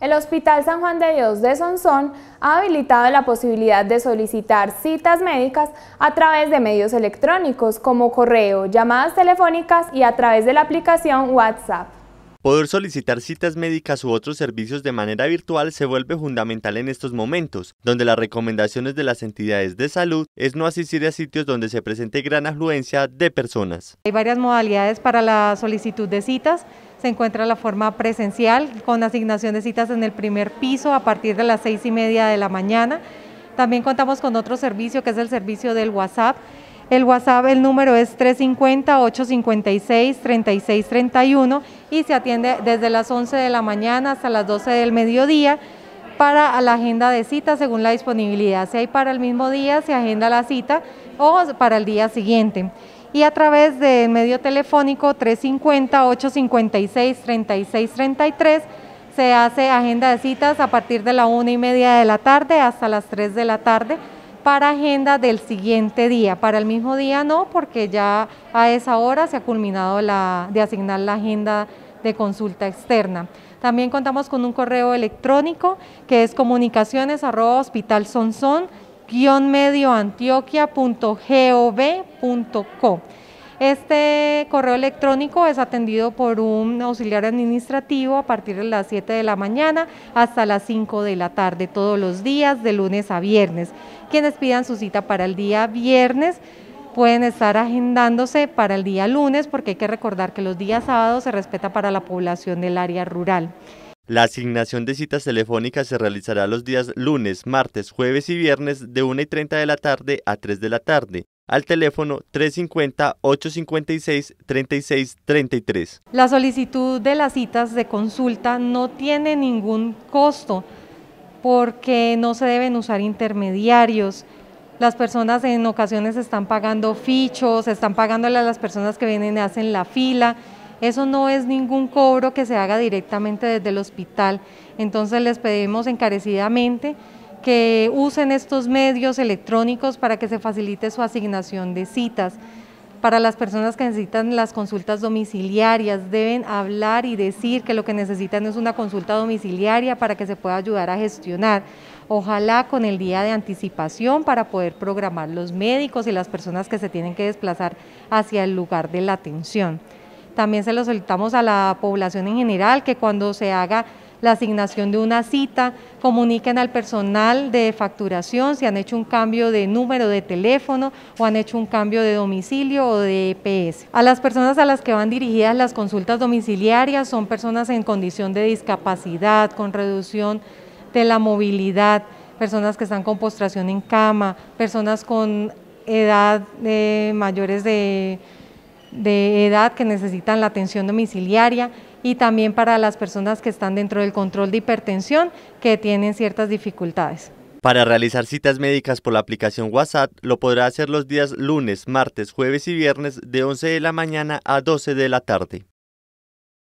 El Hospital San Juan de Dios de Sonsón ha habilitado la posibilidad de solicitar citas médicas a través de medios electrónicos como correo, llamadas telefónicas y a través de la aplicación WhatsApp. Poder solicitar citas médicas u otros servicios de manera virtual se vuelve fundamental en estos momentos, donde las recomendaciones de las entidades de salud es no asistir a sitios donde se presente gran afluencia de personas. Hay varias modalidades para la solicitud de citas, se encuentra la forma presencial con asignación de citas en el primer piso a partir de las seis y media de la mañana. También contamos con otro servicio que es el servicio del WhatsApp. El WhatsApp, el número es 350-856-3631 y se atiende desde las 11 de la mañana hasta las 12 del mediodía para la agenda de citas según la disponibilidad. Si hay para el mismo día, se agenda la cita o para el día siguiente. Y a través del medio telefónico 350-856-3633 se hace agenda de citas a partir de la una y media de la tarde hasta las 3 de la tarde para agenda del siguiente día. Para el mismo día no, porque ya a esa hora se ha culminado la, de asignar la agenda de consulta externa. También contamos con un correo electrónico que es comunicaciones arroba hospital medioantioquia.gov.co. Este correo electrónico es atendido por un auxiliar administrativo a partir de las 7 de la mañana hasta las 5 de la tarde todos los días, de lunes a viernes. Quienes pidan su cita para el día viernes, pueden estar agendándose para el día lunes porque hay que recordar que los días sábados se respeta para la población del área rural. La asignación de citas telefónicas se realizará los días lunes, martes, jueves y viernes de 1 y 30 de la tarde a 3 de la tarde al teléfono 350-856-3633. La solicitud de las citas de consulta no tiene ningún costo porque no se deben usar intermediarios, las personas en ocasiones están pagando fichos, están pagándole a las personas que vienen y hacen la fila. Eso no es ningún cobro que se haga directamente desde el hospital. Entonces les pedimos encarecidamente que usen estos medios electrónicos para que se facilite su asignación de citas. Para las personas que necesitan las consultas domiciliarias, deben hablar y decir que lo que necesitan es una consulta domiciliaria para que se pueda ayudar a gestionar. Ojalá con el día de anticipación para poder programar los médicos y las personas que se tienen que desplazar hacia el lugar de la atención. También se lo solicitamos a la población en general que cuando se haga la asignación de una cita, comuniquen al personal de facturación si han hecho un cambio de número de teléfono o han hecho un cambio de domicilio o de EPS. A las personas a las que van dirigidas las consultas domiciliarias son personas en condición de discapacidad, con reducción de la movilidad, personas que están con postración en cama, personas con edad eh, mayores de edad que necesitan la atención domiciliaria, y también para las personas que están dentro del control de hipertensión que tienen ciertas dificultades. Para realizar citas médicas por la aplicación WhatsApp lo podrá hacer los días lunes, martes, jueves y viernes de 11 de la mañana a 12 de la tarde.